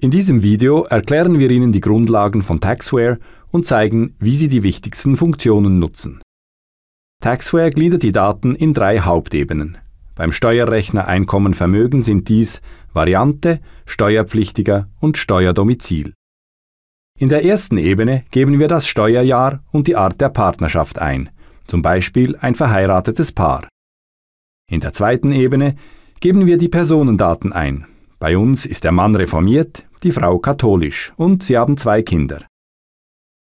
In diesem Video erklären wir Ihnen die Grundlagen von Taxware und zeigen, wie Sie die wichtigsten Funktionen nutzen. Taxware gliedert die Daten in drei Hauptebenen. Beim Steuerrechner Einkommen Vermögen sind dies Variante, Steuerpflichtiger und Steuerdomizil. In der ersten Ebene geben wir das Steuerjahr und die Art der Partnerschaft ein, zum Beispiel ein verheiratetes Paar. In der zweiten Ebene geben wir die Personendaten ein, bei uns ist der Mann reformiert, die Frau katholisch und sie haben zwei Kinder.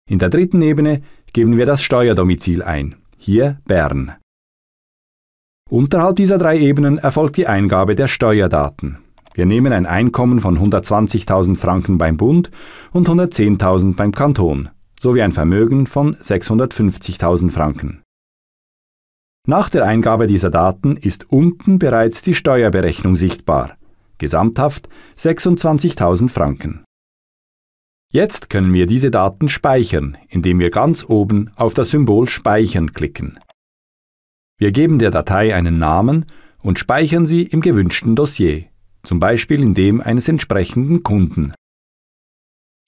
In der dritten Ebene geben wir das Steuerdomizil ein, hier Bern. Unterhalb dieser drei Ebenen erfolgt die Eingabe der Steuerdaten. Wir nehmen ein Einkommen von 120.000 Franken beim Bund und 110.000 beim Kanton sowie ein Vermögen von 650.000 Franken. Nach der Eingabe dieser Daten ist unten bereits die Steuerberechnung sichtbar gesamthaft 26.000 Franken. Jetzt können wir diese Daten speichern, indem wir ganz oben auf das Symbol Speichern klicken. Wir geben der Datei einen Namen und speichern sie im gewünschten Dossier, zum Beispiel in dem eines entsprechenden Kunden.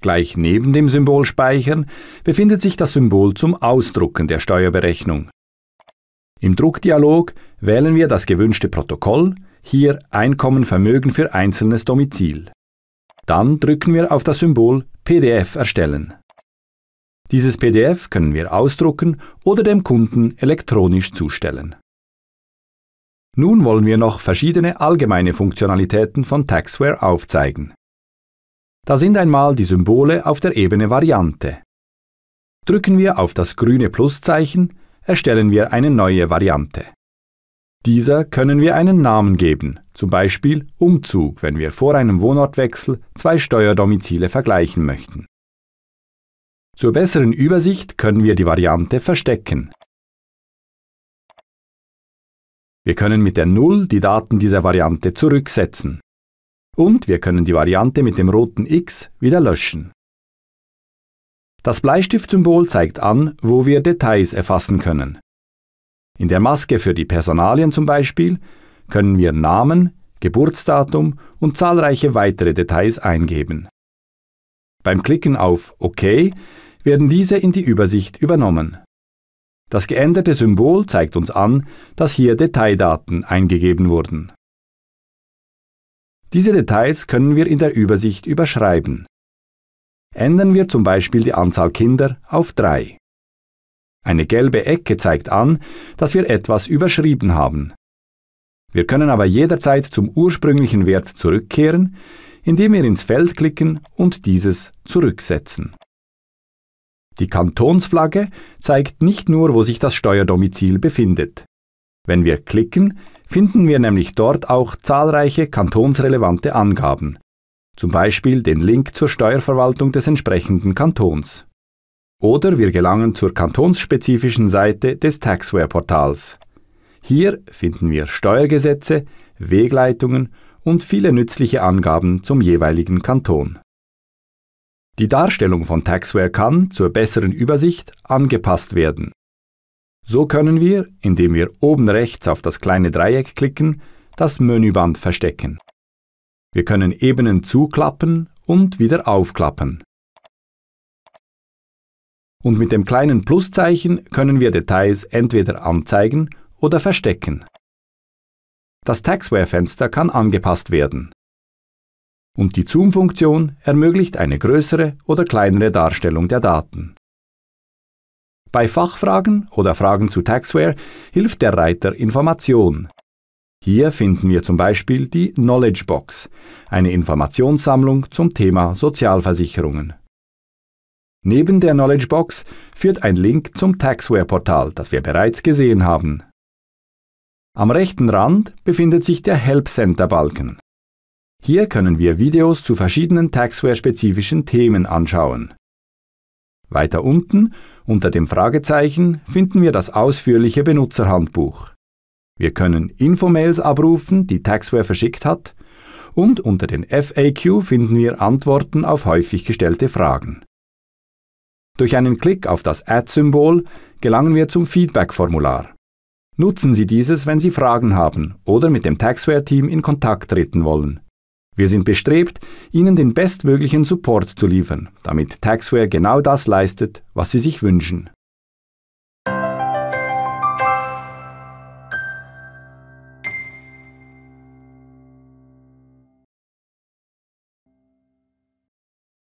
Gleich neben dem Symbol Speichern befindet sich das Symbol zum Ausdrucken der Steuerberechnung. Im Druckdialog wählen wir das gewünschte Protokoll hier Einkommen, Vermögen für einzelnes Domizil. Dann drücken wir auf das Symbol PDF erstellen. Dieses PDF können wir ausdrucken oder dem Kunden elektronisch zustellen. Nun wollen wir noch verschiedene allgemeine Funktionalitäten von Taxware aufzeigen. Da sind einmal die Symbole auf der Ebene Variante. Drücken wir auf das grüne Pluszeichen, erstellen wir eine neue Variante. Dieser können wir einen Namen geben, zum Beispiel Umzug, wenn wir vor einem Wohnortwechsel zwei Steuerdomizile vergleichen möchten. Zur besseren Übersicht können wir die Variante verstecken. Wir können mit der 0 die Daten dieser Variante zurücksetzen. Und wir können die Variante mit dem roten X wieder löschen. Das Bleistiftsymbol zeigt an, wo wir Details erfassen können. In der Maske für die Personalien zum Beispiel können wir Namen, Geburtsdatum und zahlreiche weitere Details eingeben. Beim Klicken auf OK werden diese in die Übersicht übernommen. Das geänderte Symbol zeigt uns an, dass hier Detaildaten eingegeben wurden. Diese Details können wir in der Übersicht überschreiben. Ändern wir zum Beispiel die Anzahl Kinder auf 3. Eine gelbe Ecke zeigt an, dass wir etwas überschrieben haben. Wir können aber jederzeit zum ursprünglichen Wert zurückkehren, indem wir ins Feld klicken und dieses zurücksetzen. Die Kantonsflagge zeigt nicht nur, wo sich das Steuerdomizil befindet. Wenn wir klicken, finden wir nämlich dort auch zahlreiche kantonsrelevante Angaben, zum Beispiel den Link zur Steuerverwaltung des entsprechenden Kantons. Oder wir gelangen zur kantonsspezifischen Seite des Taxware-Portals. Hier finden wir Steuergesetze, Wegleitungen und viele nützliche Angaben zum jeweiligen Kanton. Die Darstellung von Taxware kann zur besseren Übersicht angepasst werden. So können wir, indem wir oben rechts auf das kleine Dreieck klicken, das Menüband verstecken. Wir können Ebenen zuklappen und wieder aufklappen und mit dem kleinen Pluszeichen können wir Details entweder anzeigen oder verstecken. Das taxware fenster kann angepasst werden. Und die Zoom-Funktion ermöglicht eine größere oder kleinere Darstellung der Daten. Bei Fachfragen oder Fragen zu Taxware hilft der Reiter Information. Hier finden wir zum Beispiel die Knowledge Box, eine Informationssammlung zum Thema Sozialversicherungen. Neben der Knowledge Box führt ein Link zum Taxware-Portal, das wir bereits gesehen haben. Am rechten Rand befindet sich der Help Center-Balken. Hier können wir Videos zu verschiedenen Taxware-spezifischen Themen anschauen. Weiter unten, unter dem Fragezeichen, finden wir das ausführliche Benutzerhandbuch. Wir können Infomails abrufen, die Taxware verschickt hat, und unter den FAQ finden wir Antworten auf häufig gestellte Fragen. Durch einen Klick auf das Add-Symbol gelangen wir zum Feedback-Formular. Nutzen Sie dieses, wenn Sie Fragen haben oder mit dem Taxware-Team in Kontakt treten wollen. Wir sind bestrebt, Ihnen den bestmöglichen Support zu liefern, damit Taxware genau das leistet, was Sie sich wünschen.